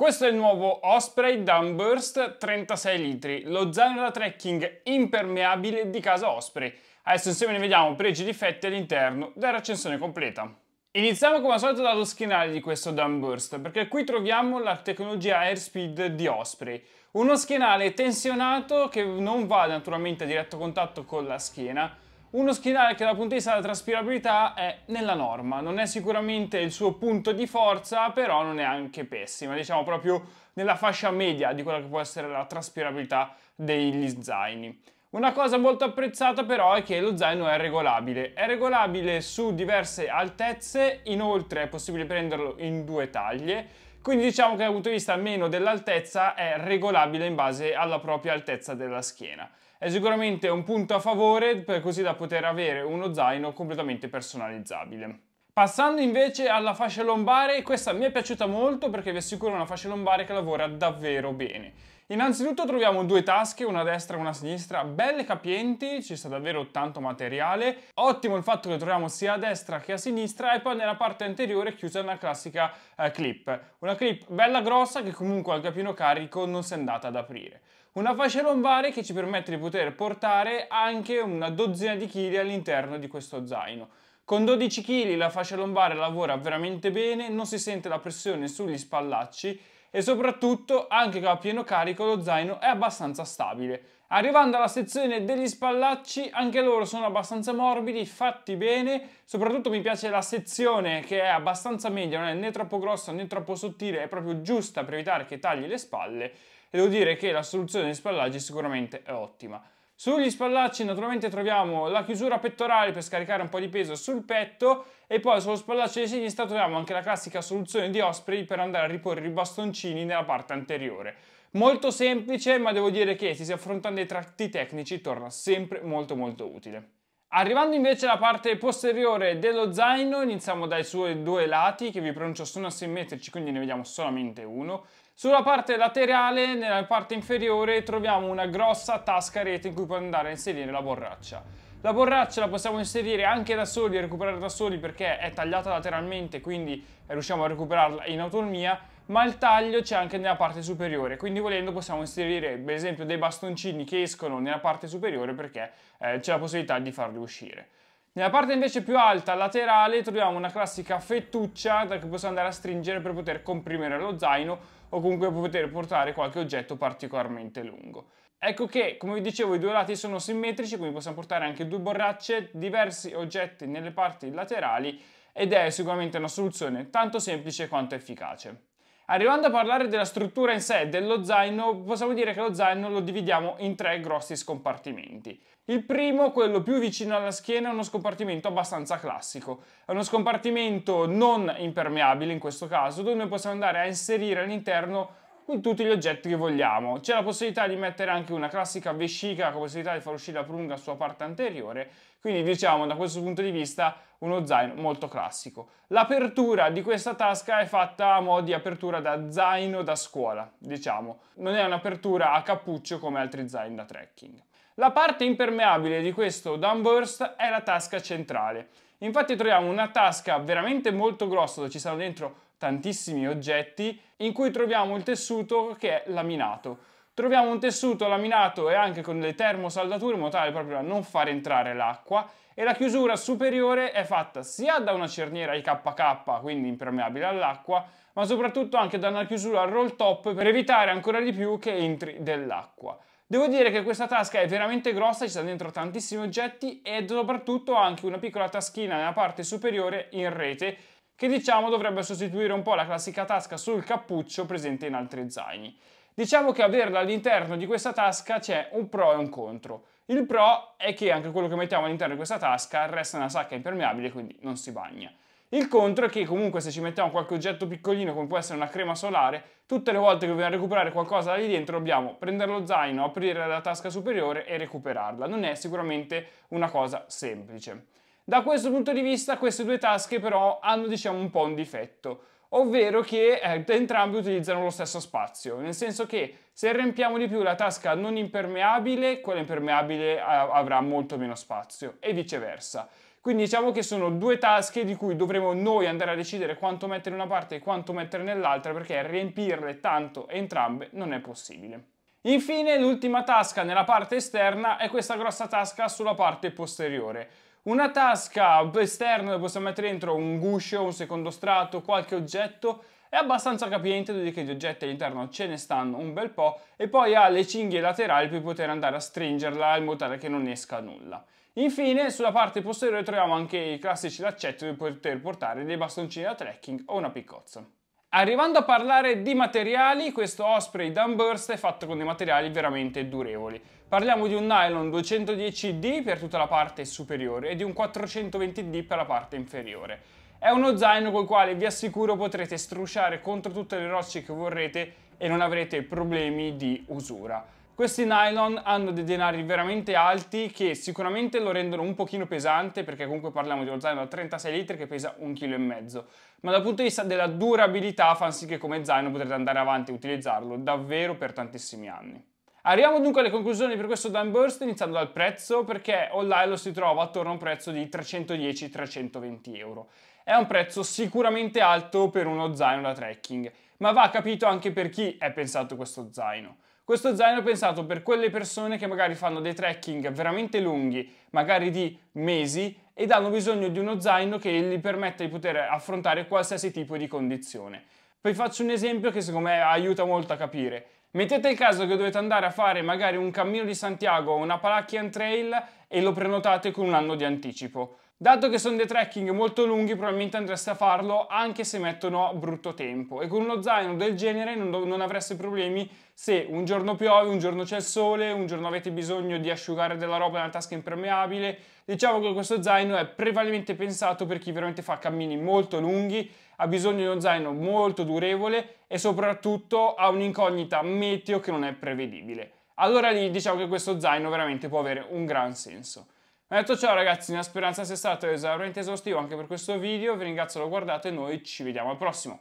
Questo è il nuovo Osprey Downburst 36 litri, lo zaino da trekking impermeabile di casa Osprey. Adesso insieme ne vediamo pregi e difetti all'interno della recensione completa. Iniziamo come al solito dallo schienale di questo Downburst, perché qui troviamo la tecnologia Airspeed di Osprey. Uno schienale tensionato che non va naturalmente a diretto contatto con la schiena, uno schienale che dal punto di vista della traspirabilità è nella norma, non è sicuramente il suo punto di forza, però non è anche pessima, diciamo proprio nella fascia media di quella che può essere la traspirabilità degli zaini. Una cosa molto apprezzata però è che lo zaino è regolabile, è regolabile su diverse altezze, inoltre è possibile prenderlo in due taglie, quindi diciamo che dal punto di vista meno dell'altezza è regolabile in base alla propria altezza della schiena. È sicuramente un punto a favore per così da poter avere uno zaino completamente personalizzabile. Passando invece alla fascia lombare, questa mi è piaciuta molto perché vi assicuro una fascia lombare che lavora davvero bene. Innanzitutto troviamo due tasche, una a destra e una a sinistra, belle capienti, ci sta davvero tanto materiale. Ottimo il fatto che troviamo sia a destra che a sinistra e poi nella parte anteriore chiusa una classica eh, clip. Una clip bella grossa che comunque al capino carico non si è andata ad aprire. Una fascia lombare che ci permette di poter portare anche una dozzina di chili all'interno di questo zaino. Con 12 kg la fascia lombare lavora veramente bene, non si sente la pressione sugli spallacci e soprattutto anche a pieno carico lo zaino è abbastanza stabile. Arrivando alla sezione degli spallacci, anche loro sono abbastanza morbidi, fatti bene, soprattutto mi piace la sezione che è abbastanza media, non è né troppo grossa né troppo sottile, è proprio giusta per evitare che tagli le spalle e devo dire che la soluzione degli spallaggi sicuramente è ottima. Sugli spallacci naturalmente troviamo la chiusura pettorale per scaricare un po' di peso sul petto e poi sullo spallaccio di sinistra troviamo anche la classica soluzione di Osprey per andare a riporre i bastoncini nella parte anteriore. Molto semplice ma devo dire che se si affrontano dei tratti tecnici torna sempre molto molto utile. Arrivando invece alla parte posteriore dello zaino iniziamo dai suoi due lati che vi pronuncio sono asimmetrici quindi ne vediamo solamente uno sulla parte laterale, nella parte inferiore, troviamo una grossa tasca rete in cui puoi andare a inserire la borraccia. La borraccia la possiamo inserire anche da soli e recuperare da soli perché è tagliata lateralmente, quindi riusciamo a recuperarla in autonomia, ma il taglio c'è anche nella parte superiore, quindi volendo possiamo inserire per esempio dei bastoncini che escono nella parte superiore perché eh, c'è la possibilità di farli uscire. Nella parte invece più alta, laterale, troviamo una classica fettuccia da che possiamo andare a stringere per poter comprimere lo zaino o comunque per poter portare qualche oggetto particolarmente lungo. Ecco che, come vi dicevo, i due lati sono simmetrici, quindi possiamo portare anche due borracce, diversi oggetti nelle parti laterali ed è sicuramente una soluzione tanto semplice quanto efficace. Arrivando a parlare della struttura in sé dello zaino, possiamo dire che lo zaino lo dividiamo in tre grossi scompartimenti. Il primo, quello più vicino alla schiena, è uno scompartimento abbastanza classico. È uno scompartimento non impermeabile in questo caso, dove noi possiamo andare a inserire all'interno con tutti gli oggetti che vogliamo. C'è la possibilità di mettere anche una classica vescica con la possibilità di far uscire la prunga sulla parte anteriore, quindi diciamo da questo punto di vista uno zaino molto classico. L'apertura di questa tasca è fatta a mo' di apertura da zaino da scuola, diciamo, non è un'apertura a cappuccio come altri zaini da trekking. La parte impermeabile di questo downburst è la tasca centrale. Infatti troviamo una tasca veramente molto grossa dove ci saranno dentro tantissimi oggetti in cui troviamo il tessuto che è laminato. Troviamo un tessuto laminato e anche con le termosaldature in modo tale proprio da non far entrare l'acqua e la chiusura superiore è fatta sia da una cerniera IKK, quindi impermeabile all'acqua, ma soprattutto anche da una chiusura roll top per evitare ancora di più che entri dell'acqua. Devo dire che questa tasca è veramente grossa, ci sono dentro tantissimi oggetti e soprattutto anche una piccola taschina nella parte superiore in rete che diciamo dovrebbe sostituire un po' la classica tasca sul cappuccio presente in altri zaini. Diciamo che averla all'interno di questa tasca c'è un pro e un contro. Il pro è che anche quello che mettiamo all'interno di questa tasca resta una sacca impermeabile, quindi non si bagna. Il contro è che comunque se ci mettiamo qualche oggetto piccolino come può essere una crema solare, tutte le volte che dobbiamo recuperare qualcosa da lì dentro dobbiamo prendere lo zaino, aprire la tasca superiore e recuperarla. Non è sicuramente una cosa semplice. Da questo punto di vista queste due tasche però hanno diciamo un po' un difetto, ovvero che eh, entrambi utilizzano lo stesso spazio, nel senso che se riempiamo di più la tasca non impermeabile, quella impermeabile eh, avrà molto meno spazio e viceversa. Quindi diciamo che sono due tasche di cui dovremo noi andare a decidere quanto mettere in una parte e quanto mettere nell'altra perché riempirle tanto entrambe non è possibile. Infine l'ultima tasca nella parte esterna è questa grossa tasca sulla parte posteriore. Una tasca esterna dove possiamo mettere dentro un guscio, un secondo strato, qualche oggetto è abbastanza capiente, devo che gli oggetti all'interno ce ne stanno un bel po' e poi ha le cinghie laterali per poter andare a stringerla in modo tale che non esca nulla. Infine, sulla parte posteriore troviamo anche i classici laccetti per poter portare dei bastoncini da trekking o una piccozza. Arrivando a parlare di materiali, questo Osprey Dunburst è fatto con dei materiali veramente durevoli. Parliamo di un nylon 210D per tutta la parte superiore e di un 420D per la parte inferiore. È uno zaino col quale vi assicuro potrete strusciare contro tutte le rocce che vorrete e non avrete problemi di usura. Questi nylon hanno dei denari veramente alti che sicuramente lo rendono un pochino pesante perché comunque parliamo di uno zaino da 36 litri che pesa un chilo e mezzo, ma dal punto di vista della durabilità fa sì che come zaino potrete andare avanti e utilizzarlo davvero per tantissimi anni. Arriviamo dunque alle conclusioni per questo Dunburst iniziando dal prezzo perché online lo si trova attorno a un prezzo di 310-320 euro. È un prezzo sicuramente alto per uno zaino da trekking, ma va capito anche per chi è pensato questo zaino. Questo zaino è pensato per quelle persone che magari fanno dei trekking veramente lunghi, magari di mesi, ed hanno bisogno di uno zaino che gli permetta di poter affrontare qualsiasi tipo di condizione. Poi faccio un esempio che secondo me aiuta molto a capire. Mettete il caso che dovete andare a fare magari un cammino di Santiago o una Palachian Trail e lo prenotate con un anno di anticipo. Dato che sono dei trekking molto lunghi probabilmente andreste a farlo anche se mettono brutto tempo e con uno zaino del genere non, non avreste problemi se un giorno piove, un giorno c'è il sole, un giorno avete bisogno di asciugare della roba nella tasca impermeabile. Diciamo che questo zaino è prevalentemente pensato per chi veramente fa cammini molto lunghi, ha bisogno di uno zaino molto durevole e soprattutto ha un'incognita meteo che non è prevedibile. Allora lì diciamo che questo zaino veramente può avere un gran senso. Ho detto ciò ragazzi, la speranza sia stato esauriente esaustivo anche per questo video, vi ringrazio l'ho guardato e noi ci vediamo al prossimo.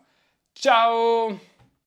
Ciao!